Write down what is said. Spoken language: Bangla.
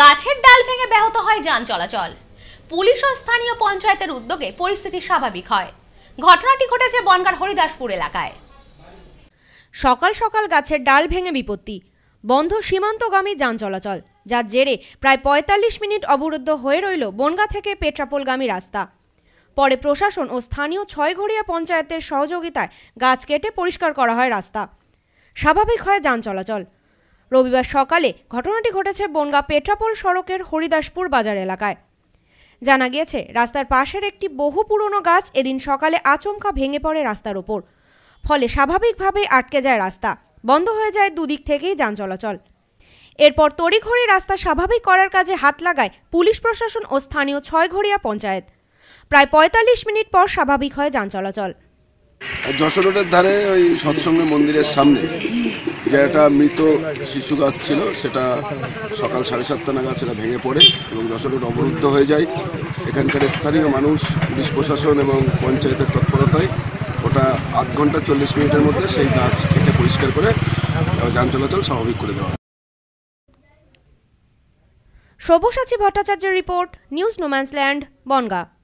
গাছের ডাল ভেঙে ব্যাহত হয় যান চলাচল পুলিশ ও স্থানীয় পঞ্চায়েতের উদ্যোগে পরিস্থিতি স্বাভাবিক হয় ঘটনাটি ঘটেছে বনগাঁর হরিদাসপুর এলাকায় সকাল সকাল গাছের ডাল ভেঙে বিপত্তি বন্ধ সীমান্তগামী যান চলাচল যার জেরে প্রায় ৪৫ মিনিট অবরুদ্ধ হয়ে রইল বনগা থেকে পেট্রাপোলগামী রাস্তা পরে প্রশাসন ও স্থানীয় ছয়ঘড়িয়া পঞ্চায়েতের সহযোগিতায় গাছ কেটে পরিষ্কার করা হয় রাস্তা স্বাভাবিক হয় যান চলাচল রবিবার সকালে ঘটনাটি ঘটেছে বনগা পেট্রাপোল সড়কের হরিদাসপুর বাজার এলাকায় জানা গিয়েছে রাস্তার পাশের একটি বহু পুরনো গাছ এদিন সকালে আচমকা ভেঙে পড়ে রাস্তার ওপর ফলে স্বাভাবিকভাবেই আটকে যায় রাস্তা বন্ধ হয়ে যায় দুদিক থেকেই যান চলাচল এরপর তড়িঘড়ি রাস্তা স্বাভাবিক করার কাজে হাত লাগায় পুলিশ প্রশাসন ও স্থানীয় ছয়ঘড়িয়া পঞ্চায়েত প্রায় পঁয়তাল্লিশ মিনিট পর স্বাভাবিক হয় যান চলাচল যশোর রোডের ধারে ওই সৎসঙ্গে মন্দিরের সামনে যে একটা মৃত শিশু গাছ ছিল সেটা সকাল সাড়ে সাতটা নাগাদ সেটা ভেঙে পড়ে এবং যশোর অবরুদ্ধ হয়ে যায় এখানকার স্থানীয় মানুষ পুলিশ প্রশাসন এবং পঞ্চায়েতের তৎপরতায় ওটা আধ ঘন্টা চল্লিশ মিনিটের মধ্যে সেই গাছ কেটে পরিষ্কার করে যান চলাচল স্বাভাবিক করে দেওয়া সব্যসাচী ভট্টাচার্যের রিপোর্ট নিউজ নোম্যান্সল্যান্ড বনগা